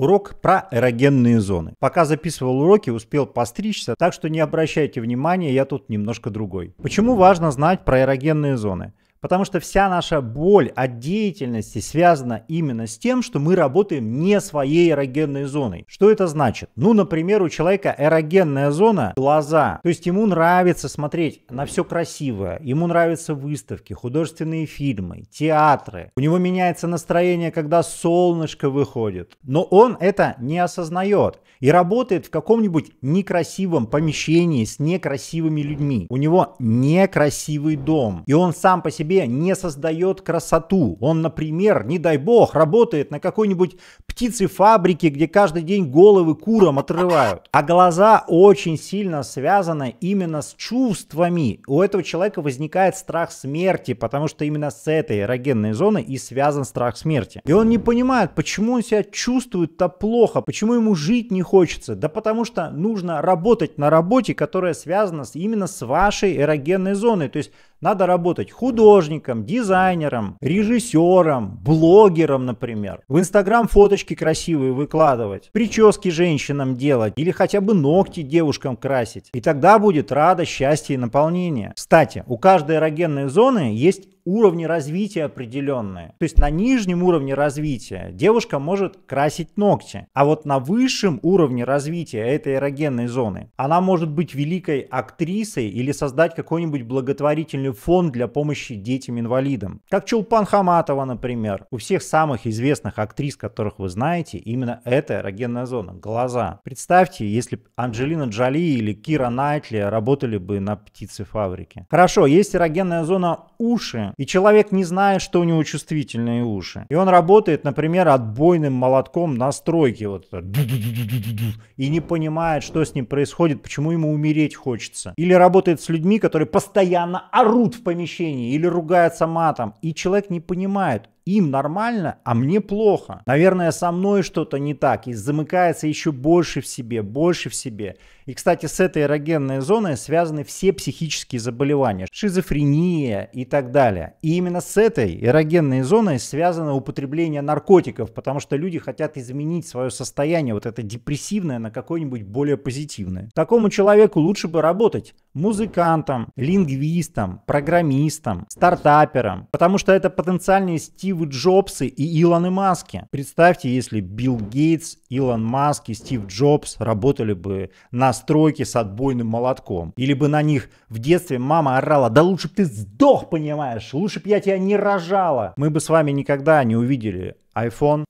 урок про эрогенные зоны. Пока записывал уроки, успел постричься, так что не обращайте внимания, я тут немножко другой. Почему важно знать про эрогенные зоны? Потому что вся наша боль от деятельности связана именно с тем, что мы работаем не своей эрогенной зоной. Что это значит? Ну, например, у человека эрогенная зона – глаза. То есть ему нравится смотреть на все красивое, ему нравятся выставки, художественные фильмы, театры. У него меняется настроение, когда солнышко выходит. Но он это не осознает и работает в каком-нибудь некрасивом помещении с некрасивыми людьми. У него некрасивый дом, и он сам по себе себе не создает красоту. Он, например, не дай бог, работает на какой-нибудь птицефабрике, где каждый день головы курам отрывают. А глаза очень сильно связаны именно с чувствами. У этого человека возникает страх смерти, потому что именно с этой эрогенной зоны и связан страх смерти. И он не понимает, почему он себя чувствует-то плохо, почему ему жить не хочется. Да потому что нужно работать на работе, которая связана именно с вашей эрогенной зоной. То есть надо работать художником, дизайнером, режиссером, блогером, например. В Инстаграм фоточки красивые выкладывать, прически женщинам делать или хотя бы ногти девушкам красить. И тогда будет радость, счастье и наполнение. Кстати, у каждой эрогенной зоны есть уровни развития определенные. То есть на нижнем уровне развития девушка может красить ногти, а вот на высшем уровне развития этой эрогенной зоны она может быть великой актрисой или создать какой-нибудь благотворительный фонд для помощи детям-инвалидам. Как Чулпан Хаматова, например. У всех самых известных актрис, которых вы знаете, именно эта эрогенная зона – глаза. Представьте, если Анджелина Джоли или Кира Найтли работали бы на птицефабрике. Хорошо, есть эрогенная зона уши, и человек не знает, что у него чувствительные уши. И он работает, например, отбойным молотком на стройке. Вот это. И не понимает, что с ним происходит, почему ему умереть хочется. Или работает с людьми, которые постоянно орут в помещении или ругаются матом. И человек не понимает, им нормально, а мне плохо. Наверное, со мной что-то не так. И замыкается еще больше в себе, больше в себе. И, кстати, с этой эрогенной зоной связаны все психические заболевания. Шизофрения и так далее. И именно с этой эрогенной зоной связано употребление наркотиков. Потому что люди хотят изменить свое состояние, вот это депрессивное, на какое-нибудь более позитивное. Такому человеку лучше бы работать музыкантом, лингвистом, программистом, стартапером, потому что это потенциальные Стивы Джобсы и Илоны Маски. Представьте, если Билл Гейтс, Илон Маск и Стив Джобс работали бы на стройке с отбойным молотком, или бы на них в детстве мама орала, да лучше бы ты сдох, понимаешь, лучше бы я тебя не рожала. Мы бы с вами никогда не увидели iPhone,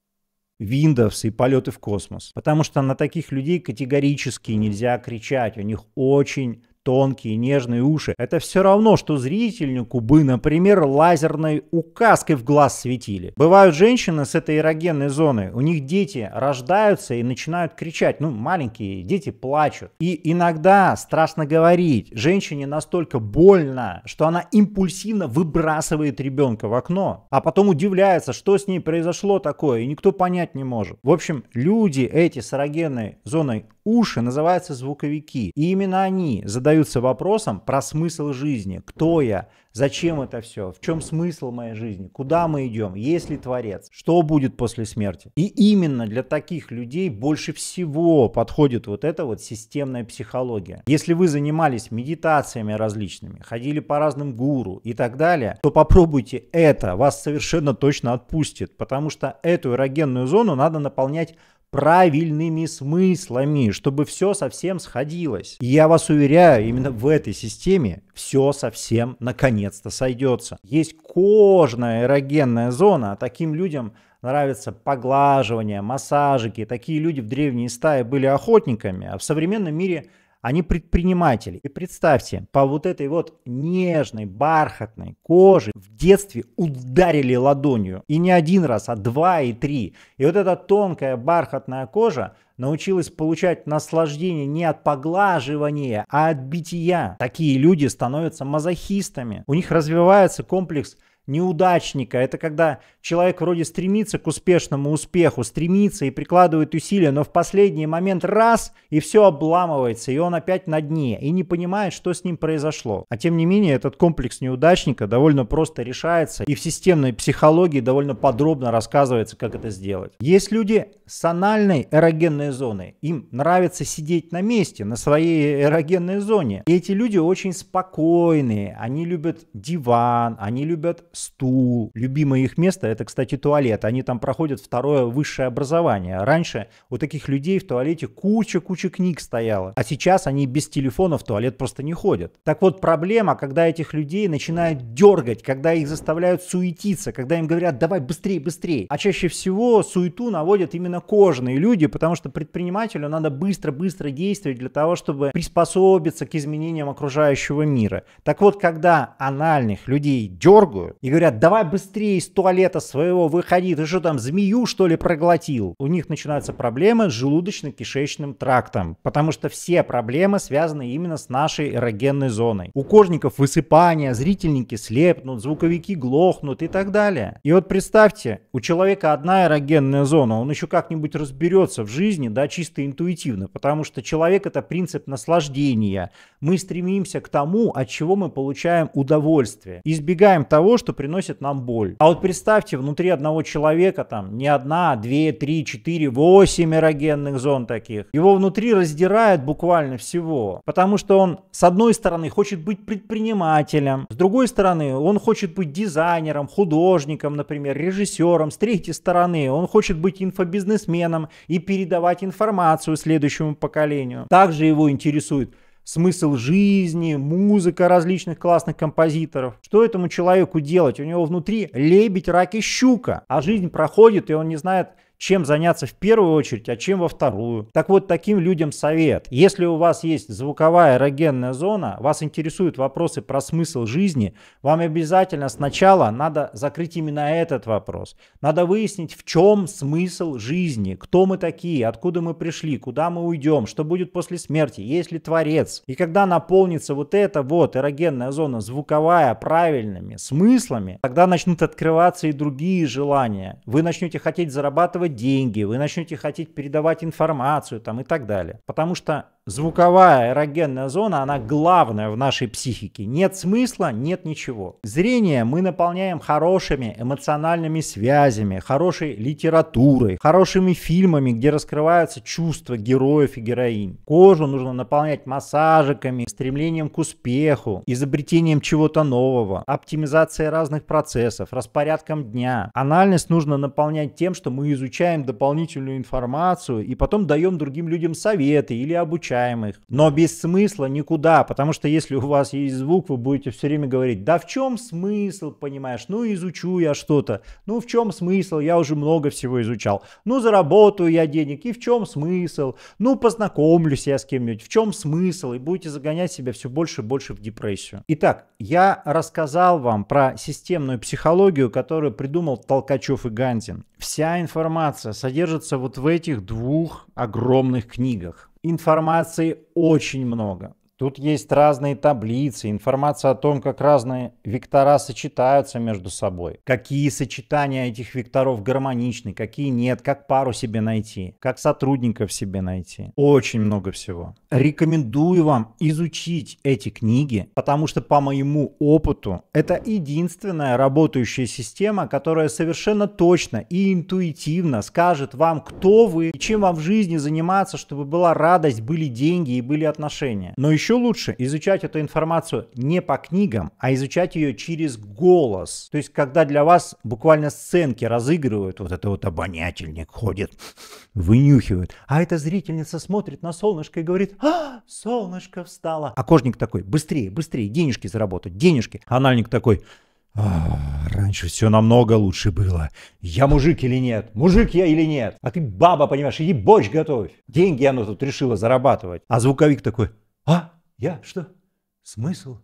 Windows и полеты в космос. Потому что на таких людей категорически нельзя кричать. У них очень тонкие нежные уши. Это все равно, что зрительнику бы, например, лазерной указкой в глаз светили. Бывают женщины с этой эрогенной зоны у них дети рождаются и начинают кричать, ну, маленькие дети плачут. И иногда страшно говорить, женщине настолько больно, что она импульсивно выбрасывает ребенка в окно, а потом удивляется, что с ней произошло такое, и никто понять не может. В общем, люди эти с эрогенной зоной Уши называются звуковики. И именно они задаются вопросом про смысл жизни. Кто я? Зачем это все? В чем смысл моей жизни? Куда мы идем? Есть ли Творец? Что будет после смерти? И именно для таких людей больше всего подходит вот эта вот системная психология. Если вы занимались медитациями различными, ходили по разным гуру и так далее, то попробуйте это, вас совершенно точно отпустит, потому что эту эрогенную зону надо наполнять правильными смыслами, чтобы все совсем сходилось. И я вас уверяю, именно в этой системе все совсем наконец-то сойдется. Есть кожная эрогенная зона, а таким людям нравятся поглаживания, массажики. Такие люди в древней стае были охотниками, а в современном мире они предприниматели. И представьте, по вот этой вот нежной, бархатной коже в детстве ударили ладонью. И не один раз, а два и три. И вот эта тонкая бархатная кожа научилась получать наслаждение не от поглаживания, а от бития. Такие люди становятся мазохистами. У них развивается комплекс неудачника. Это когда человек вроде стремится к успешному успеху, стремится и прикладывает усилия, но в последний момент раз и все обламывается, и он опять на дне и не понимает, что с ним произошло. А тем не менее этот комплекс неудачника довольно просто решается и в системной психологии довольно подробно рассказывается, как это сделать. Есть люди с анальной эрогенной зоной. Им нравится сидеть на месте, на своей эрогенной зоне. И эти люди очень спокойные, они любят диван, они любят стул. Любимое их место – это, кстати, туалет. Они там проходят второе высшее образование. Раньше у таких людей в туалете куча-куча книг стояла. А сейчас они без телефона в туалет просто не ходят. Так вот, проблема, когда этих людей начинают дергать, когда их заставляют суетиться, когда им говорят «давай быстрее, быстрее». А чаще всего суету наводят именно кожные люди, потому что предпринимателю надо быстро-быстро действовать для того, чтобы приспособиться к изменениям окружающего мира. Так вот, когда анальных людей дергают, и говорят, давай быстрее из туалета своего выходи, ты что там, змею что ли проглотил? У них начинаются проблемы с желудочно-кишечным трактом, потому что все проблемы связаны именно с нашей эрогенной зоной. У кожников высыпания, зрительники слепнут, звуковики глохнут и так далее. И вот представьте, у человека одна эрогенная зона, он еще как-нибудь разберется в жизни, да, чисто интуитивно, потому что человек это принцип наслаждения. Мы стремимся к тому, от чего мы получаем удовольствие. Избегаем того, что что приносит нам боль. А вот представьте, внутри одного человека там не одна, а две, три, четыре, восемь эрогенных зон таких. Его внутри раздирает буквально всего. Потому что он, с одной стороны, хочет быть предпринимателем, с другой стороны, он хочет быть дизайнером, художником, например, режиссером, с третьей стороны, он хочет быть инфобизнесменом и передавать информацию следующему поколению. Также его интересует, смысл жизни, музыка различных классных композиторов. Что этому человеку делать? У него внутри лебедь, рак и щука, а жизнь проходит, и он не знает, чем заняться в первую очередь, а чем во вторую. Так вот, таким людям совет. Если у вас есть звуковая эрогенная зона, вас интересуют вопросы про смысл жизни, вам обязательно сначала надо закрыть именно этот вопрос. Надо выяснить, в чем смысл жизни, кто мы такие, откуда мы пришли, куда мы уйдем, что будет после смерти, есть ли Творец. И когда наполнится вот эта вот эрогенная зона звуковая правильными смыслами, тогда начнут открываться и другие желания. Вы начнете хотеть зарабатывать деньги, вы начнете хотеть передавать информацию там, и так далее. Потому что звуковая эрогенная зона, она главная в нашей психике. Нет смысла, нет ничего. Зрение мы наполняем хорошими эмоциональными связями, хорошей литературой, хорошими фильмами, где раскрываются чувства героев и героинь. Кожу нужно наполнять массажиками, стремлением к успеху, изобретением чего-то нового, оптимизацией разных процессов, распорядком дня. Анальность нужно наполнять тем, что мы изучаем дополнительную информацию и потом даем другим людям советы или обучаем выпускаем Но без смысла никуда, потому что если у вас есть звук, вы будете все время говорить, да в чем смысл, понимаешь, ну изучу я что-то, ну в чем смысл, я уже много всего изучал, ну заработаю я денег, и в чем смысл, ну познакомлюсь я с кем-нибудь, в чем смысл, и будете загонять себя все больше и больше в депрессию. Итак, я рассказал вам про системную психологию, которую придумал Толкачев и Ганзин. Вся информация содержится вот в этих двух огромных книгах. Информации очень много. Тут есть разные таблицы, информация о том, как разные вектора сочетаются между собой, какие сочетания этих векторов гармоничны, какие нет, как пару себе найти, как сотрудников себе найти. Очень много всего рекомендую вам изучить эти книги, потому что по моему опыту это единственная работающая система, которая совершенно точно и интуитивно скажет вам, кто вы и чем вам в жизни заниматься, чтобы была радость, были деньги и были отношения. Но еще лучше изучать эту информацию не по книгам, а изучать ее через голос. То есть, когда для вас буквально сценки разыгрывают, вот это вот обонятельник ходит, вынюхивает, а эта зрительница смотрит на солнышко и говорит, а, солнышко встало. А кожник такой, быстрее, быстрее, денежки заработать, денежки. Анальник такой, а, раньше все намного лучше было. Я мужик или нет? Мужик я или нет? А ты баба, понимаешь, иди борщ готовь. Деньги оно тут решила зарабатывать. А звуковик такой, а, я что? Смысл?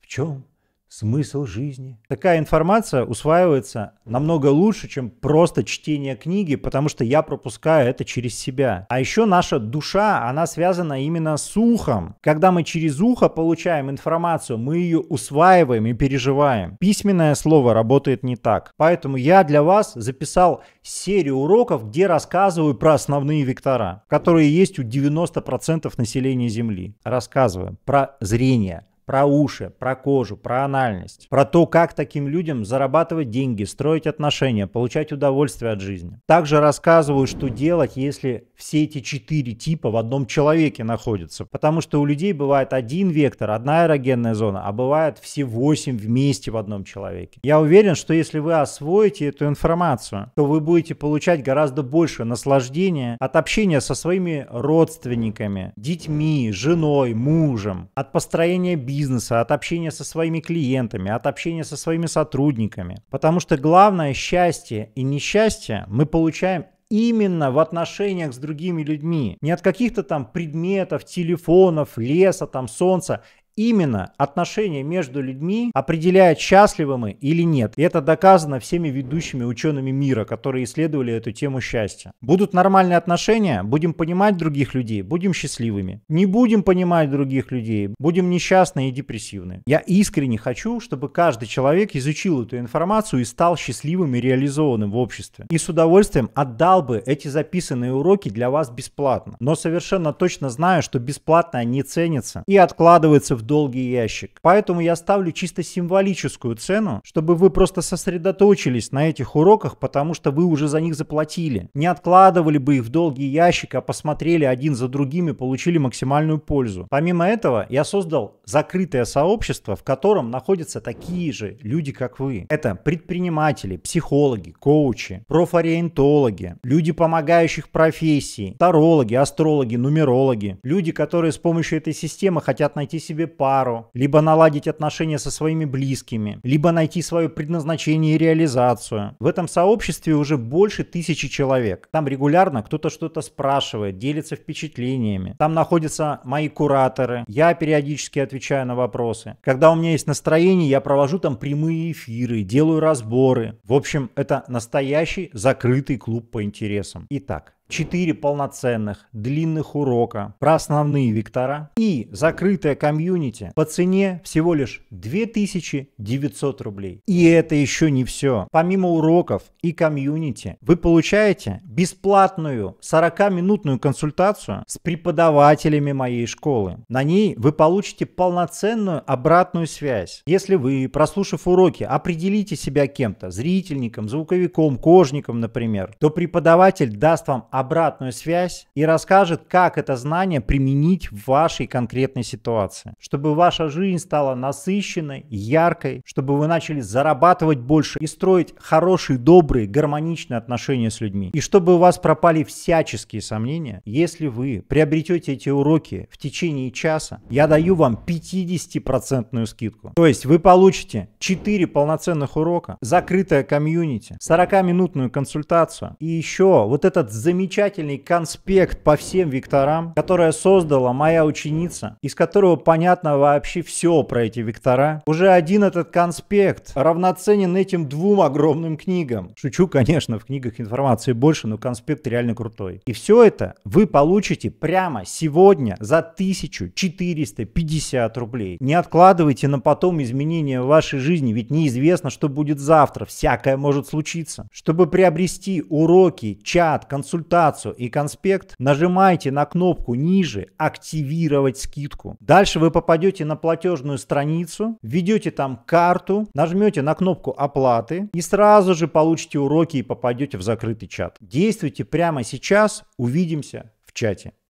В чем? смысл жизни. Такая информация усваивается намного лучше, чем просто чтение книги, потому что я пропускаю это через себя. А еще наша душа, она связана именно с ухом. Когда мы через ухо получаем информацию, мы ее усваиваем и переживаем. Письменное слово работает не так. Поэтому я для вас записал серию уроков, где рассказываю про основные вектора, которые есть у 90% населения Земли. Рассказываем про зрение, про уши, про кожу, про анальность, про то, как таким людям зарабатывать деньги, строить отношения, получать удовольствие от жизни. Также рассказываю, что делать, если все эти четыре типа в одном человеке находятся, потому что у людей бывает один вектор, одна эрогенная зона, а бывает все восемь вместе в одном человеке. Я уверен, что если вы освоите эту информацию, то вы будете получать гораздо больше наслаждения от общения со своими родственниками, детьми, женой, мужем, от построения бизнеса, бизнеса, от общения со своими клиентами, от общения со своими сотрудниками. Потому что главное счастье и несчастье мы получаем именно в отношениях с другими людьми. Не от каких-то там предметов, телефонов, леса, там солнца. Именно отношения между людьми определяют, счастливы мы или нет. И это доказано всеми ведущими учеными мира, которые исследовали эту тему счастья. Будут нормальные отношения, будем понимать других людей, будем счастливыми. Не будем понимать других людей, будем несчастны и депрессивны. Я искренне хочу, чтобы каждый человек изучил эту информацию и стал счастливым и реализованным в обществе. И с удовольствием отдал бы эти записанные уроки для вас бесплатно. Но совершенно точно знаю, что бесплатно они ценятся и откладываются в долгий ящик. Поэтому я ставлю чисто символическую цену, чтобы вы просто сосредоточились на этих уроках, потому что вы уже за них заплатили. Не откладывали бы их в долгий ящик, а посмотрели один за другим и получили максимальную пользу. Помимо этого, я создал закрытое сообщество, в котором находятся такие же люди, как вы. Это предприниматели, психологи, коучи, профориентологи, люди помогающих профессий, тарологи, астрологи, нумерологи, люди, которые с помощью этой системы хотят найти себе пару, либо наладить отношения со своими близкими, либо найти свое предназначение и реализацию. В этом сообществе уже больше тысячи человек. Там регулярно кто-то что-то спрашивает, делится впечатлениями. Там находятся мои кураторы, я периодически отвечаю на вопросы. Когда у меня есть настроение, я провожу там прямые эфиры, делаю разборы. В общем, это настоящий закрытый клуб по интересам. Итак, 4 полноценных длинных урока про основные вектора и закрытая комьюнити по цене всего лишь 2900 рублей. И это еще не все. Помимо уроков и комьюнити вы получаете бесплатную 40-минутную консультацию с преподавателями моей школы. На ней вы получите полноценную обратную связь. Если вы, прослушав уроки, определите себя кем-то, зрительником, звуковиком, кожником, например, то преподаватель даст вам обратную обратную связь и расскажет, как это знание применить в вашей конкретной ситуации. Чтобы ваша жизнь стала насыщенной, яркой, чтобы вы начали зарабатывать больше и строить хорошие, добрые, гармоничные отношения с людьми. И чтобы у вас пропали всяческие сомнения, если вы приобретете эти уроки в течение часа, я даю вам 50% скидку. То есть вы получите 4 полноценных урока, закрытое комьюнити, 40-минутную консультацию и еще вот этот замечательный замечательный конспект по всем векторам, которое создала моя ученица, из которого понятно вообще все про эти вектора. Уже один этот конспект равноценен этим двум огромным книгам. Шучу, конечно, в книгах информации больше, но конспект реально крутой. И все это вы получите прямо сегодня за 1450 рублей. Не откладывайте на потом изменения в вашей жизни, ведь неизвестно, что будет завтра. Всякое может случиться. Чтобы приобрести уроки, чат, консультации, презентацию и конспект, нажимаете на кнопку ниже «Активировать скидку». Дальше вы попадете на платежную страницу, введете там карту, нажмете на кнопку «Оплаты» и сразу же получите уроки и попадете в закрытый чат. Действуйте прямо сейчас, увидимся в чате.